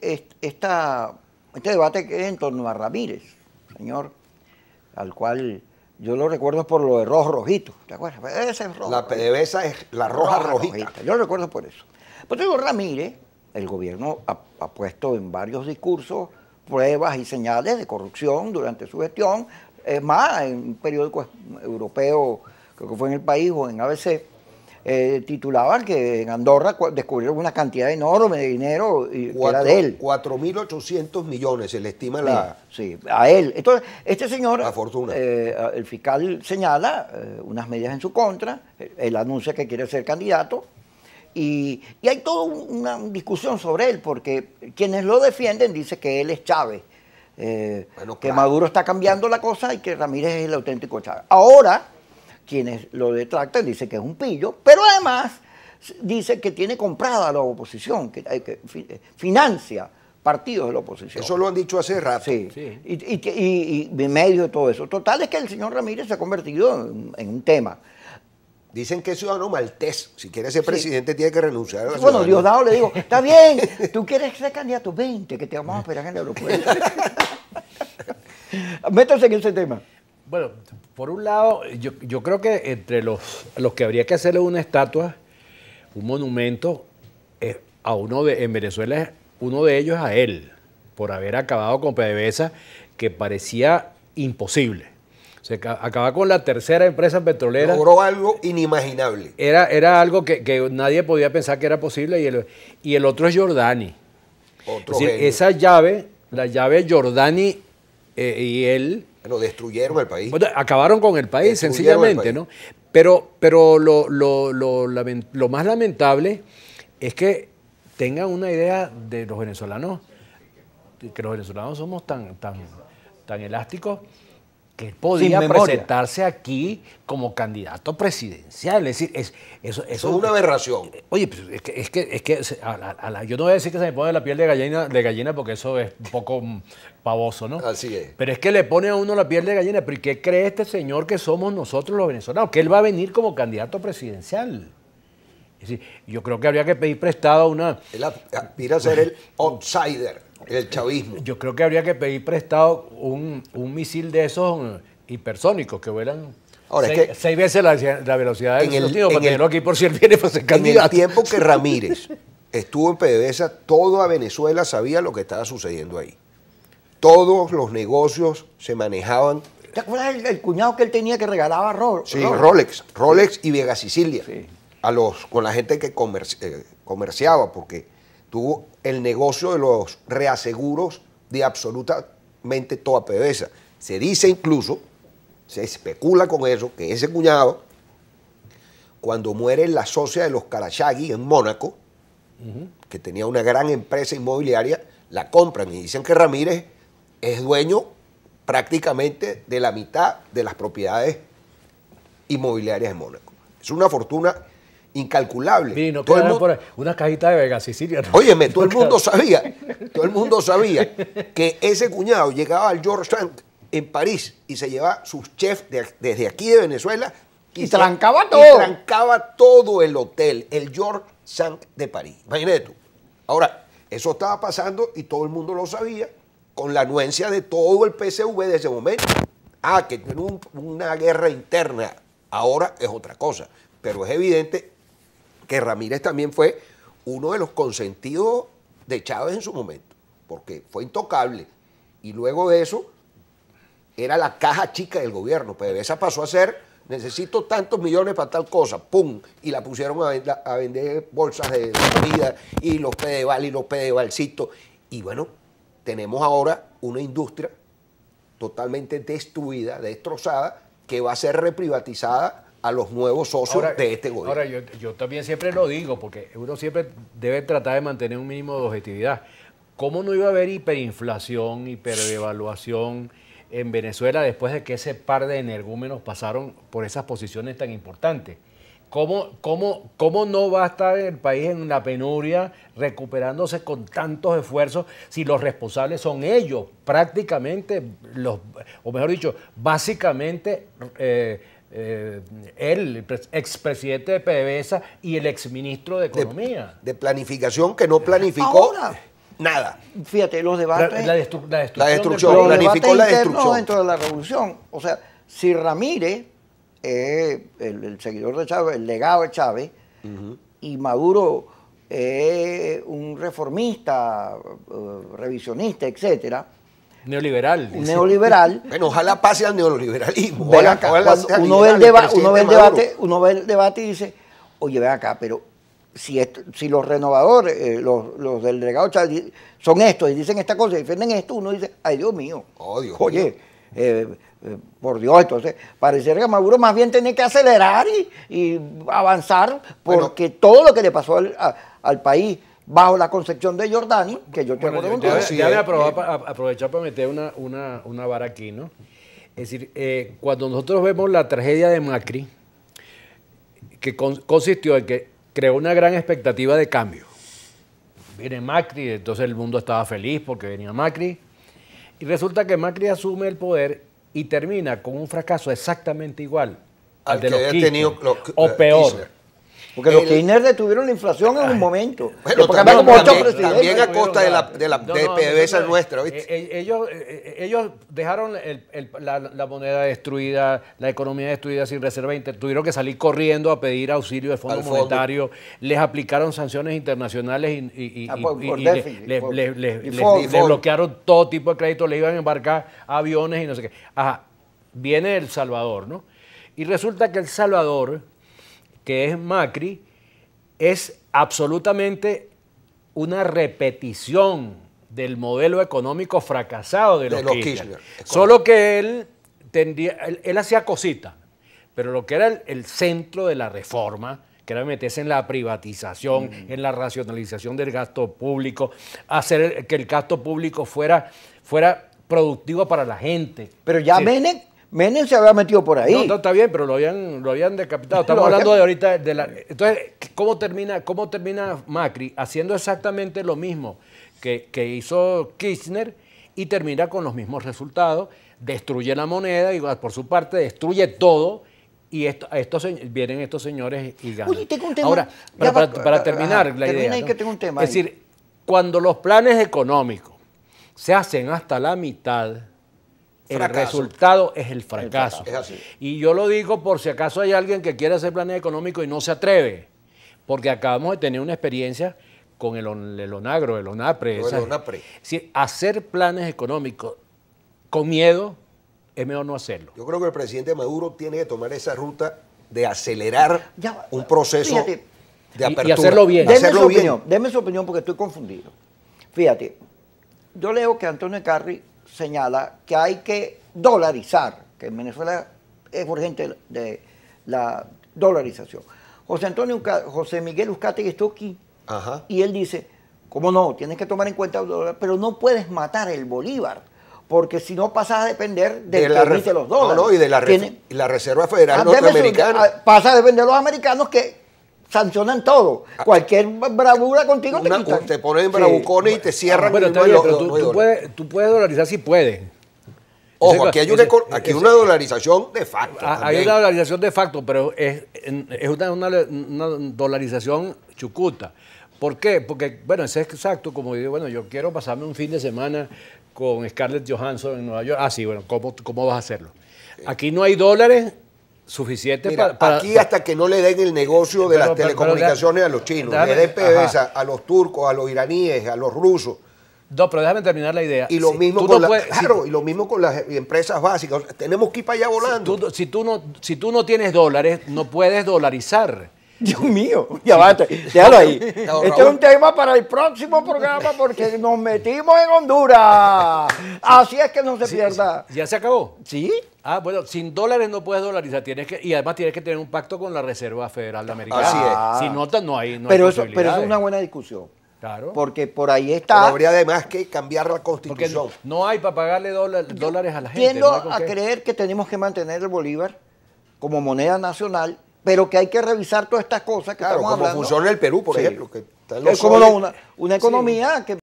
Eh, este debate que es en torno a Ramírez, señor, al cual yo lo recuerdo por lo de rojo rojito, ¿te acuerdas? Pues la PDVSA es la roja, roja rojita. Yo lo recuerdo por eso. Pues digo, Ramírez, el gobierno ha, ha puesto en varios discursos pruebas y señales de corrupción durante su gestión. Es más, en un periódico europeo, creo que fue en el país o en ABC, eh, titulaban que en Andorra descubrieron una cantidad enorme de dinero y era de él. 4.800 millones se le estima la... Sí, a él. Entonces, este señor... fortuna. Eh, el fiscal señala eh, unas medidas en su contra, él anuncia que quiere ser candidato, y, hay toda una discusión sobre él, porque quienes lo defienden dicen que él es Chávez, que Maduro está cambiando la cosa y que Ramírez es el auténtico Chávez. Ahora, quienes lo detractan dice que es un pillo, pero además dice que tiene comprada la oposición, que, eh, eh, financia partidos de la oposición. Eso lo han dicho hace rato. Sí, Y, en medio de todo eso. Total es que el señor Ramírez se ha convertido en, un tema. Dicen que es ciudadano maltés. Si quiere ser presidente, tiene que renunciar. A la bueno, Diosdado le digo, está bien, tú quieres ser candidato 20, que te vamos a esperar en el aeropuerto. Métase en ese tema. Bueno, por un lado, yo, creo que entre los, los que habría que hacerle una estatua, un monumento, eh, a uno de, en Venezuela, uno de ellos a él, por haber acabado con PDVSA, que parecía imposible. O Se acaba con la tercera empresa petrolera. Logró algo inimaginable. Era, era algo que, nadie podía pensar que era posible. Y el, y el otro es Jordani. es esa llave, la llave Jordani eh, y él... Bueno, destruyeron el país. acabaron con el país, sencillamente, ¿no? Pero, pero lo, lo, lo, lo, más lamentable es que tengan una idea de los venezolanos, que los venezolanos somos tan, tan, tan elásticos que él podía presentarse aquí como candidato presidencial. Es decir, es, eso, es una aberración. Eh, oye, pues, es que, es que, yo no voy a decir que se me pone la piel de gallina, de gallina porque eso es un poco mm, pavoso, ¿no? Así es. Pero es que le pone a uno la piel de gallina. ¿Pero qué cree este señor que somos nosotros los venezolanos? Que él va a venir como candidato presidencial. Es decir, yo creo que habría que pedir prestado una... Él aspira a ser el outsider. El chavismo. Yo creo que habría que pedir prestado un, misil de esos hipersónicos que vuelan Ahora, seis, que, seis veces la, velocidad de en el, aquí por si viene para ser candidato. tiempo que Ramírez estuvo en PDVSA, toda Venezuela sabía lo que estaba sucediendo ahí. Todos los negocios se manejaban. ¿Te acuerdas el, cuñado que él tenía que regalaba Rolex? Sí, Rolex. Rolex y Viega Sicilia. A los, con la gente que eh, comerciaba, porque tuvo el negocio de los reaseguros de absolutamente toda pereza. Se dice incluso, se especula con eso, que ese cuñado, cuando muere la socia de los Karachagui en Mónaco, que tenía una gran empresa inmobiliaria, la compran y dicen que Ramírez es dueño prácticamente de la mitad de las propiedades inmobiliarias de Mónaco. Es una fortuna incalculable. y una cajita de Vegas Sicilia. Siria Óyeme, todo el mundo sabía, todo el mundo sabía que ese cuñado llegaba al George Sank en París y se llevaba sus chefs desde aquí de Venezuela. Y, trancaba todo. Y trancaba todo el hotel, el George Sank de París. Imagínate tú. Ahora, eso estaba pasando y todo el mundo lo sabía con la anuencia de todo el PSV de ese momento. Ah, que tiene una guerra interna. Ahora es otra cosa. Pero es evidente que Ramírez también fue uno de los consentidos de Chávez en su momento, porque fue intocable. Y luego de eso, era la caja chica del gobierno. Pero esa pasó a ser, necesito tantos millones para tal cosa, ¡pum! Y la pusieron a, vender bolsas de comida y los pedeval y los pedevalcitos. Y bueno, tenemos ahora una industria totalmente destruida, destrozada, que va a ser reprivatizada a los nuevos socios de este gobierno. Ahora, yo, también siempre lo digo, porque uno siempre debe tratar de mantener un mínimo de objetividad. ¿Cómo no iba a haber hiperinflación, hiperdevaluación en Venezuela después de que ese par de energúmenos pasaron por esas posiciones tan importantes? ¿Cómo, cómo, ¿Cómo no va a estar el país en una penuria recuperándose con tantos esfuerzos si los responsables son ellos? Prácticamente, los, o mejor dicho, básicamente eh, eh, él, expresidente de PDVSA y el exministro de Economía. De, planificación que no planificó. nada. Fíjate, los debates. La, destrucción. La destrucción. Los dentro de la revolución. O sea, si Ramírez, eh, el, seguidor de Chávez, el legado de Chávez, y Maduro es eh, un reformista, eh, revisionista, etcétera, Neoliberal. Neoliberal. bueno, ojalá pase al neoliberalismo. uno, ve el debate, uno ve el debate y dice, oye, ven acá, pero si, si los renovadores, eh, los, los, del delegado son estos y dicen esta cosa y defienden esto, uno dice, ay Dios mío. Oh, oye, eh, eh, por Dios, entonces, pareciera que Maduro más bien tiene que acelerar y, avanzar porque todo lo que le pasó al país bajo la concepción de Jordani, que yo tengo bueno, de Ya, aprovechar para meter una, vara aquí, ¿no? Es decir, eh, cuando nosotros vemos la tragedia de Macri, que consistió en que creó una gran expectativa de cambio. Viene Macri, entonces el mundo estaba feliz porque venía Macri. Y resulta que Macri asume el poder y termina con un fracaso exactamente igual al, de los, tenido o eh, peor. Porque los Kirchner detuvieron la inflación en un momento. también, a costa de la, de la de PDVSA nuestra, ¿viste? Eh, eh, ellos, eh, ellos dejaron la, moneda destruida, la economía destruida sin reserva Tuvieron que salir corriendo a pedir auxilio del Fondo Monetario. Les aplicaron sanciones internacionales y, les bloquearon todo tipo de crédito. Le iban a embarcar aviones y no sé qué. Ajá, viene El Salvador, ¿no? Y resulta que El Salvador que es Macri, es absolutamente una repetición del modelo económico fracasado de los, Kirchner. Solo que él, tendía, él, hacía cositas, pero lo que era el, centro de la reforma, que era meterse en la privatización, mm. en la racionalización del gasto público, hacer que el gasto público fuera, fuera productivo para la gente. Pero ya ven Menem se había metido por ahí. No, está bien, pero lo habían, lo habían decapitado. Estamos hablando de ahorita de la... Entonces, ¿cómo termina, ¿cómo termina Macri haciendo exactamente lo mismo que, hizo Kirchner y termina con los mismos resultados? Destruye la moneda y por su parte destruye todo y vienen estos señores y ganan. tengo un tema. Ahora, para, terminar la idea. un tema es decir, cuando los planes económicos se hacen hasta la mitad, el resultado es el fracaso. Y yo lo digo por si acaso hay alguien que quiere hacer planes económicos y no se atreve, porque acabamos de tener una experiencia con el, el ONAGRO, el ONAPRE. hacer planes económicos con miedo es mejor no hacerlo. Yo creo que el presidente Maduro tiene que tomar esa ruta de acelerar un proceso de Y, hacerlo bien. Deme su opinión, deme su opinión porque estoy confundido. Fíjate, yo leo que Antonio Carri señala que hay que dolarizar, que en Venezuela es urgente de la dolarización. José Antonio José Miguel Uzcategui estuvo aquí y él dice, ¿cómo no? Tienes que tomar en cuenta el dólar, pero no puedes matar el bolívar, porque si no pasas a depender de, la los dólares. y de la, y la Reserva Federal ah, Norteamericana. Ah, pasa a depender de los americanos que sancionan todo. Ah. Cualquier bravura contigo te quitan. Te ponen bravucones y te cierran. Bueno, pero tú, puedes, tú dolarizar si puedes. Ojo, aquí hay una, dolarización de facto. Ah, hay una dolarización de facto, pero es, una, dolarización chucuta. ¿Por qué? Porque, bueno, es exacto, como digo, bueno, yo quiero pasarme un fin de semana con Scarlett Johansson en Nueva York. Ah, sí, bueno, ¿cómo, cómo vas a hacerlo? Aquí no hay dólares Suficiente para, Aquí hasta que no le den el negocio de las telecomunicaciones a los chinos, le den a los turcos, a los iraníes, a los rusos. No, pero déjame terminar la idea. Y lo mismo con claro, y lo mismo con las empresas básicas. tenemos que ir para allá volando. si tú, no, si tú no tienes dólares, no puedes dolarizar. Dios mío, ya basta, déjalo ahí. Este es un tema para el próximo programa porque nos metimos en Honduras. Así es que no se pierda. ¿Ya se acabó? Sí. Ah, bueno, sin dólares no puedes dolarizar, tienes que y además tienes que tener un pacto con la Reserva Federal de ah, América Así es. Si no, no hay, no pero eso, Pero eso es una buena discusión. Claro. Porque por ahí está. Pero habría además que cambiar la constitución. Porque no, hay para pagarle dólares a la gente. Tiendo a creer que tenemos que mantener el Bolívar como moneda nacional pero que hay que revisar todas estas cosas que claro, estamos como hablando. funciona el Perú, por ejemplo. Que es como una, una economía que